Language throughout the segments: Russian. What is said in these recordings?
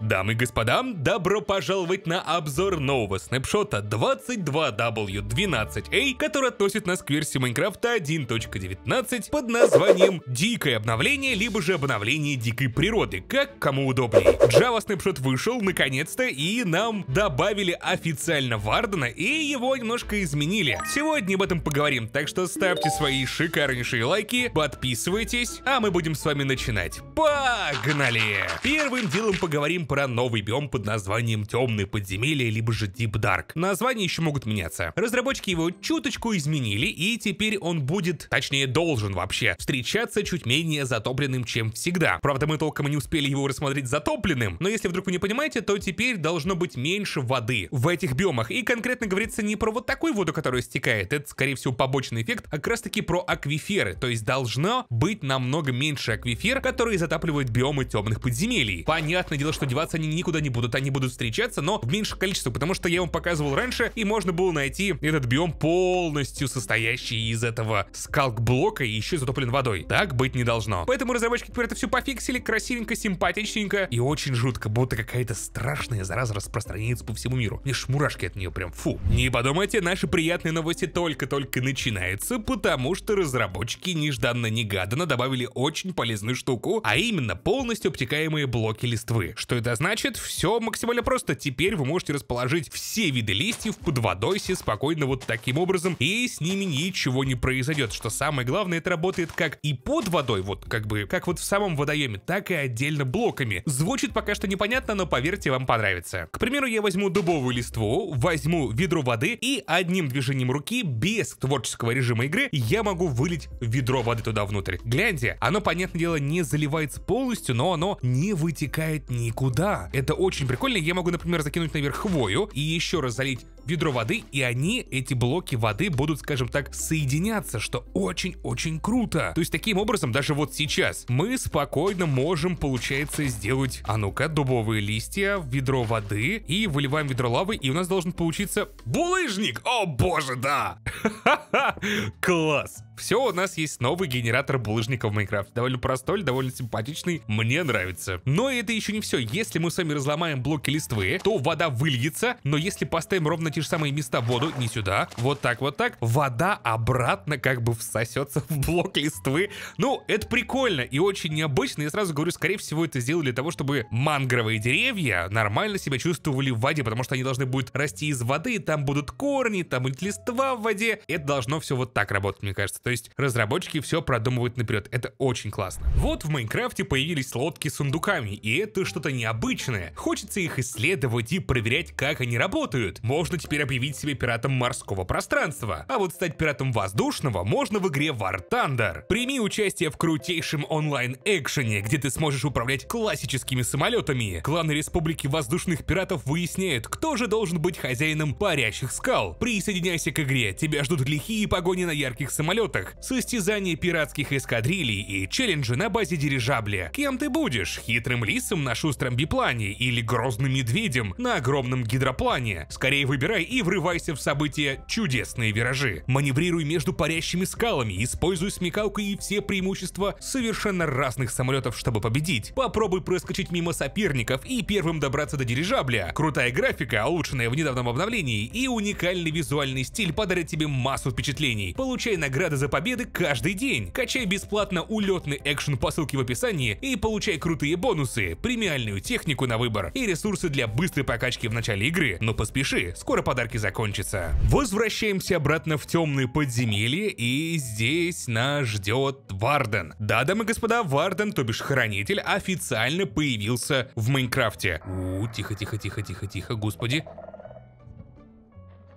Дамы и господа, добро пожаловать на обзор нового снапшота 22W12A, который относит нас к версии Майнкрафта 1.19 под названием «Дикое обновление» либо же «Обновление дикой природы», как кому удобнее. Java снапшот вышел наконец-то и нам добавили официально Вардена и его немножко изменили. Сегодня об этом поговорим, так что ставьте свои шикарнейшие лайки, подписывайтесь, а мы будем с вами начинать. Погнали! Первым делом поговорим про новый биом под названием «Темные подземелья» либо же Deep Dark. Названия еще могут меняться. Разработчики его чуточку изменили, и теперь он будет, точнее должен вообще, встречаться чуть менее затопленным, чем всегда. Правда, мы толком и не успели его рассмотреть затопленным, но если вдруг вы не понимаете, то теперь должно быть меньше воды в этих биомах. И конкретно говорится не про вот такую воду, которая стекает, это скорее всего побочный эффект, а как раз таки про аквиферы, то есть должно быть намного меньше аквифер, которые затапливают биомы темных подземелий. Понятное дело, что деваться они никуда не будут. Они будут встречаться, но в меньшем количестве, потому что я вам показывал раньше, и можно было найти этот биом полностью состоящий из этого скалк-блока и еще затоплен водой. Так быть не должно. Поэтому разработчики теперь это все пофиксили, красивенько, симпатичненько и очень жутко, будто какая-то страшная зараза распространяется по всему миру. Мне ж мурашки от нее прям фу. Не подумайте, наши приятные новости только-только начинаются, потому что разработчики нежданно-негаданно добавили очень полезную штуку, а именно полностью обтекаемые блоки листвы. Что это это значит, все максимально просто. Теперь вы можете расположить все виды листьев под водой все спокойно вот таким образом, и с ними ничего не произойдет. Что самое главное, это работает как и под водой, вот как бы, как вот в самом водоеме, так и отдельно блоками. Звучит пока что непонятно, но поверьте, вам понравится. К примеру, я возьму дубовую листву, возьму ведро воды и одним движением руки, без творческого режима игры, я могу вылить ведро воды туда внутрь. Гляньте, оно, понятное дело, не заливается полностью, но оно не вытекает никуда да, это очень прикольно. Я могу, например, закинуть наверх хвою и еще раз залить ведро воды, и они, эти блоки воды, будут, скажем так, соединяться, что очень-очень круто. То есть таким образом, даже вот сейчас, мы спокойно можем, получается, сделать, а ну-ка, дубовые листья, в ведро воды, и выливаем ведро лавы, и у нас должен получиться булыжник! О боже, да! Класс! Все, у нас есть новый генератор булыжника в Майнкрафте. Довольно простой, довольно симпатичный, мне нравится. Но это еще не все. Если мы с вами разломаем блоки листвы, то вода выльется, но если поставим ровно те те же самые места воду, не сюда, вот так, вот так. Вода обратно как бы всосется в блок листвы. Ну, это прикольно и очень необычно. Я сразу говорю, скорее всего, это сделали для того, чтобы мангровые деревья нормально себя чувствовали в воде, потому что они должны будут расти из воды, там будут корни, там будет листва в воде. Это должно все вот так работать, мне кажется. То есть разработчики все продумывают наперед. Это очень классно. Вот в Майнкрафте появились лодки с сундуками, и это что-то необычное. Хочется их исследовать и проверять, как они работают. Можно теперь объявить себя пиратом морского пространства, а вот стать пиратом воздушного можно в игре War Thunder. Прими участие в крутейшем онлайн-экшене, где ты сможешь управлять классическими самолетами. Кланы Республики Воздушных Пиратов выясняют, кто же должен быть хозяином парящих скал. Присоединяйся к игре, тебя ждут лихие погони на ярких самолетах, состязания пиратских эскадрилей и челленджи на базе дирижабля. Кем ты будешь? Хитрым лисом на шустром биплане или грозным медведем на огромном гидроплане? Скорее выбирай край и врывайся в события чудесные виражи. Маневрируй между парящими скалами, используй смекалку и все преимущества совершенно разных самолетов, чтобы победить. Попробуй проскочить мимо соперников и первым добраться до дирижабля. Крутая графика, улучшенная в недавнем обновлении, и уникальный визуальный стиль подарят тебе массу впечатлений. Получай награды за победы каждый день. Качай бесплатно улетный экшен по ссылке в описании и получай крутые бонусы, премиальную технику на выбор и ресурсы для быстрой покачки в начале игры. Но поспеши, скоро скоро подарки закончатся. Возвращаемся обратно в темные подземелья, и здесь нас ждет Варден. Да, дамы и господа, Варден, то бишь Хранитель, официально появился в Майнкрафте. У, тихо-тихо-тихо-тихо-тихо, господи.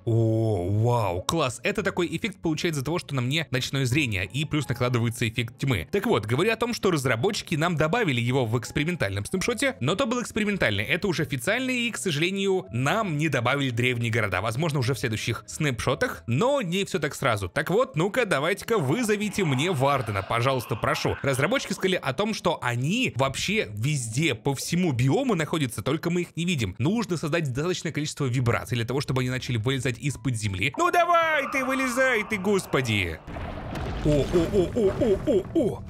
О, вау, класс. Это такой эффект получается за того, что на мне ночное зрение, и плюс накладывается эффект тьмы. Так вот, говоря о том, что разработчики нам добавили его в экспериментальном снапшоте, но то был экспериментальный, это уже официальный, и, к сожалению, нам не добавили древние города, возможно, уже в следующих снапшотах, но не все так сразу. Так вот, ну-ка, давайте-ка вызовите мне Вардена, пожалуйста, прошу. Разработчики сказали о том, что они вообще везде, по всему биому находятся, только мы их не видим. Нужно создать достаточное количество вибраций для того, чтобы они начали вылезать достать из-под земли. Ну давай ты, вылезай ты, господи! О-о-о-о-о-о-о!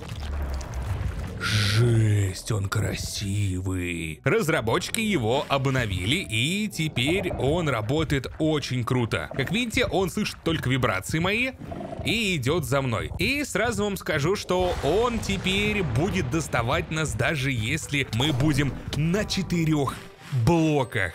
Жесть, он красивый. Разработчики его обновили, и теперь он работает очень круто. Как видите, он слышит только вибрации мои и идет за мной. И сразу вам скажу, что он теперь будет доставать нас, даже если мы будем на четырех блоках.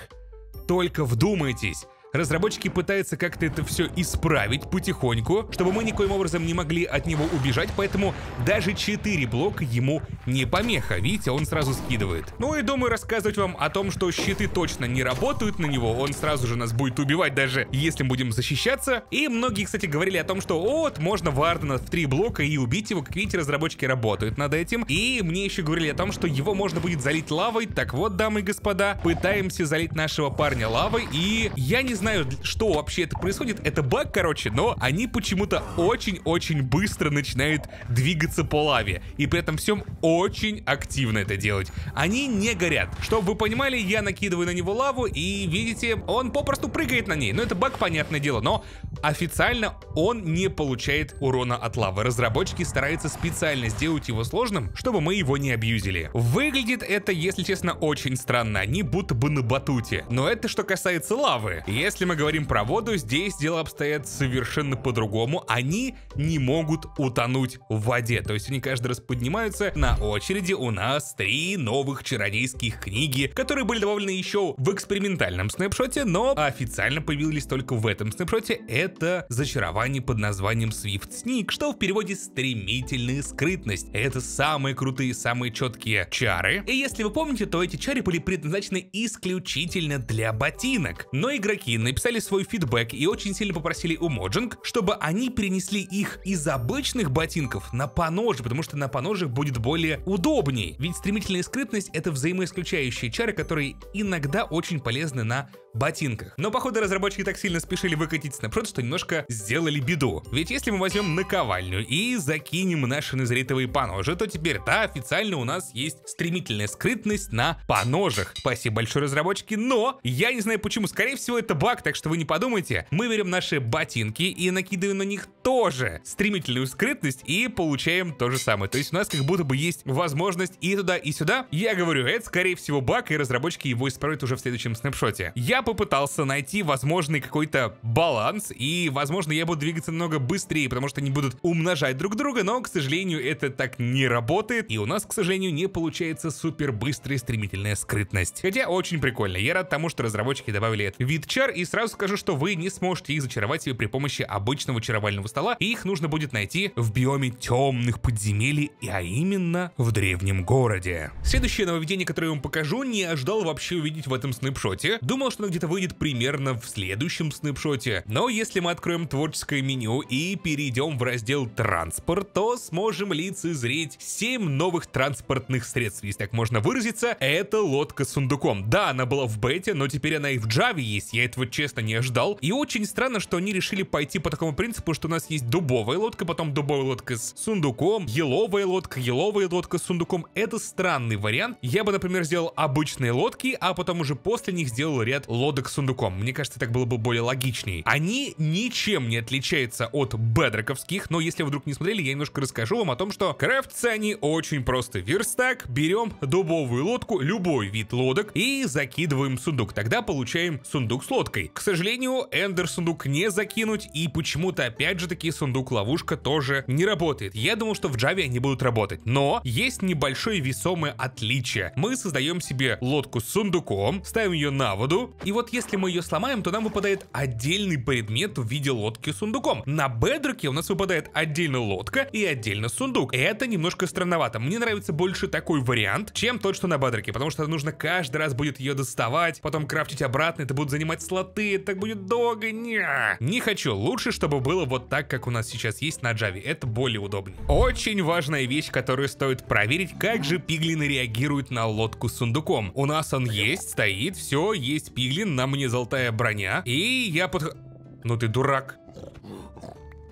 Только вдумайтесь, Разработчики пытаются как-то это все исправить потихоньку, чтобы мы никоим образом не могли от него убежать, поэтому даже 4 блока ему не помеха. Видите, он сразу скидывает. Ну и думаю рассказывать вам о том, что щиты точно не работают на него, он сразу же нас будет убивать, даже если будем защищаться. И многие, кстати, говорили о том, что вот, можно Вардена в 3 блока и убить его, как видите, разработчики работают над этим. И мне еще говорили о том, что его можно будет залить лавой. Так вот, дамы и господа, пытаемся залить нашего парня лавой, и я не знаю, знаю, что вообще это происходит. Это баг, короче, но они почему-то очень-очень быстро начинают двигаться по лаве. И при этом всем очень активно это делать. Они не горят. Чтобы вы понимали, я накидываю на него лаву, и видите, он попросту прыгает на ней. Но это баг, понятное дело, но официально он не получает урона от лавы. Разработчики стараются специально сделать его сложным, чтобы мы его не абьюзили. Выглядит это, если честно, очень странно. Они будто бы на батуте. Но это что касается лавы. Если если мы говорим про воду, здесь дело обстоят совершенно по-другому. Они не могут утонуть в воде. То есть они каждый раз поднимаются. На очереди у нас три новых чародейских книги, которые были добавлены еще в экспериментальном снэпшоте, но официально появились только в этом снэпшоте. Это зачарование под названием Swift Sneak, что в переводе «стремительная скрытность». Это самые крутые, самые четкие чары. И если вы помните, то эти чары были предназначены исключительно для ботинок. Но игроки написали свой фидбэк и очень сильно попросили у Моджинг, чтобы они принесли их из обычных ботинков на поножи, потому что на поножах будет более удобней. Ведь стремительная скрытность это взаимоисключающие чары, которые иногда очень полезны на ботинках. Но походу разработчики так сильно спешили выкатить снапшот, что немножко сделали беду. Ведь если мы возьмем наковальню и закинем наши незритовые поножи, то теперь да, официально у нас есть стремительная скрытность на поножах. Спасибо большое разработчики, но я не знаю почему, скорее всего это баг, так что вы не подумайте. Мы берем наши ботинки и накидываем на них тоже стремительную скрытность и получаем то же самое. То есть у нас как будто бы есть возможность и туда, и сюда. Я говорю, это скорее всего баг, и разработчики его исправят уже в следующем снапшоте. Я попытался найти возможный какой-то баланс, и возможно я буду двигаться намного быстрее, потому что они будут умножать друг друга, но, к сожалению, это так не работает, и у нас, к сожалению, не получается супер быстрая стремительная скрытность. Хотя очень прикольно, я рад тому, что разработчики добавили этот вид чар, и сразу скажу, что вы не сможете их зачаровать себе при помощи обычного чаровального стола, и их нужно будет найти в биоме темных подземелий, а именно в древнем городе. Следующее нововведение, которое я вам покажу, не ожидал вообще увидеть в этом снэпшоте. Думал, что оно где-то выйдет примерно в следующем снэпшоте. Но если мы откроем творческое меню и перейдем в раздел «Транспорт», то сможем лицезреть 7 новых транспортных средств, если так можно выразиться. Это лодка с сундуком. Да, она была в бете, но теперь она и в Джаве есть, я этого вот честно не ожидал. И очень странно, что они решили пойти по такому принципу, что у нас есть дубовая лодка, потом дубовая лодка с сундуком, еловая лодка, еловая лодка с сундуком. Это странный вариант. Я бы, например, сделал обычные лодки, а потом уже после них сделал ряд лодок с сундуком. Мне кажется, так было бы более логичнее. Они ничем не отличаются от бедроковских, но если вы вдруг не смотрели, я немножко расскажу вам о том, что крафтцы они очень просто. Верстак, берем дубовую лодку, любой вид лодок и закидываем сундук. Тогда получаем сундук с лодкой ловушкой. К сожалению, Эндер сундук не закинуть, и почему-то опять же таки сундук-ловушка тоже не работает. Я думал, что в Java они будут работать, но есть небольшое весомое отличие. Мы создаем себе лодку с сундуком, ставим ее на воду, и вот если мы ее сломаем, то нам выпадает отдельный предмет в виде лодки с сундуком. На бедроке у нас выпадает отдельно лодка и отдельно сундук. Это немножко странновато. Мне нравится больше такой вариант, чем тот, что на бедроке, потому что нужно каждый раз будет ее доставать, потом крафтить обратно, это будет занимать слот ты, так будет долго, не. Не хочу, лучше, чтобы было вот так, как у нас сейчас есть на Java, это более удобнее. Очень важная вещь, которую стоит проверить, как же пиглины реагируют на лодку с сундуком. У нас он есть, стоит, все, есть пиглин, на мне золотая броня, и я под... Ну ты дурак.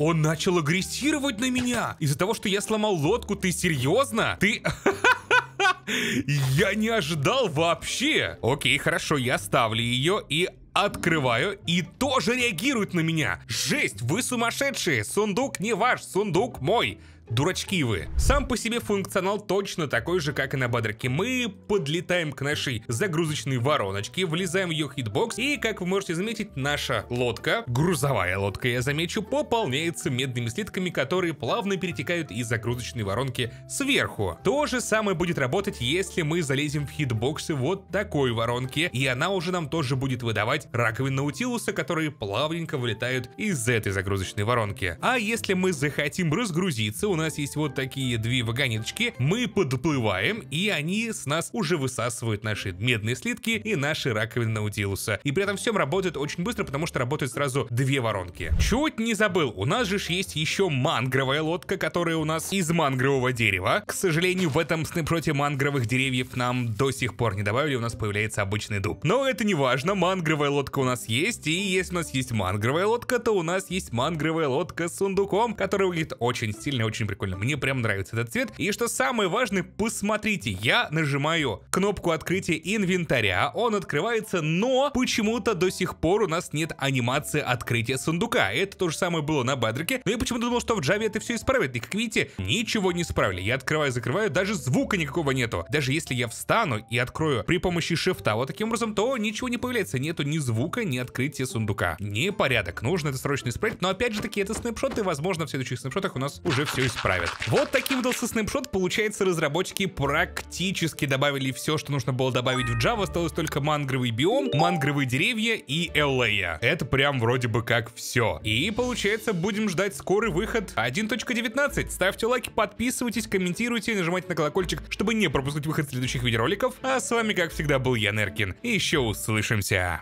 Он начал агрессировать на меня! Из-за того, что я сломал лодку, ты серьезно? Ты... Я не ожидал вообще. Окей, хорошо, я ставлю ее и открываю и тоже реагирует на меня. Жесть, вы сумасшедшие, сундук не ваш, сундук мой. Дурачки вы. Сам по себе функционал точно такой же, как и на Бадрике. Мы подлетаем к нашей загрузочной вороночке, влезаем в ее хитбокс, и, как вы можете заметить, наша лодка, грузовая лодка, я замечу, пополняется медными слитками, которые плавно перетекают из загрузочной воронки сверху. То же самое будет работать, если мы залезем в хитбоксы вот такой воронки, и она уже нам тоже будет выдавать раковин наутилуса, которые плавненько вылетают из этой загрузочной воронки. А если мы захотим разгрузиться, у нас есть вот такие две вагонеточки. Мы подплываем, и они с нас уже высасывают наши медные слитки и наши раковины наутилуса. И при этом всем работает очень быстро, потому что работают сразу две воронки. Чуть не забыл, у нас же есть еще мангровая лодка, которая у нас из мангрового дерева. К сожалению, в этом снэпшоте мангровых деревьев нам до сих пор не добавили, у нас появляется обычный дуб. Но это не важно, мангровая лодка у нас есть, и если у нас есть мангровая лодка, то у нас есть мангровая лодка с сундуком, который выглядит очень сильно очень очень прикольно. Мне прям нравится этот цвет. И что самое важное, посмотрите, я нажимаю кнопку открытия инвентаря, а он открывается, но почему-то до сих пор у нас нет анимации открытия сундука. Это то же самое было на Бадрике, но я почему-то думал, что в Java это все исправит. И как видите, ничего не исправили. Я открываю, закрываю, даже звука никакого нету. Даже если я встану и открою при помощи шифта вот таким образом, то ничего не появляется. Нету ни звука, ни открытия сундука. Непорядок. Нужно это срочно исправить. Но опять же таки, это снапшоты, возможно, в следующих снапшотах у нас уже все исправится исправят. Вот таким выдался снэпшот. Получается, разработчики практически добавили все, что нужно было добавить в Java. Осталось только мангровый биом, мангровые деревья и LA. Это прям вроде бы как все. И получается, будем ждать скорый выход 1.19. Ставьте лайки, подписывайтесь, комментируйте, нажимайте на колокольчик, чтобы не пропускать выход следующих видеороликов. А с вами, как всегда, был я, Неркин. И еще услышимся.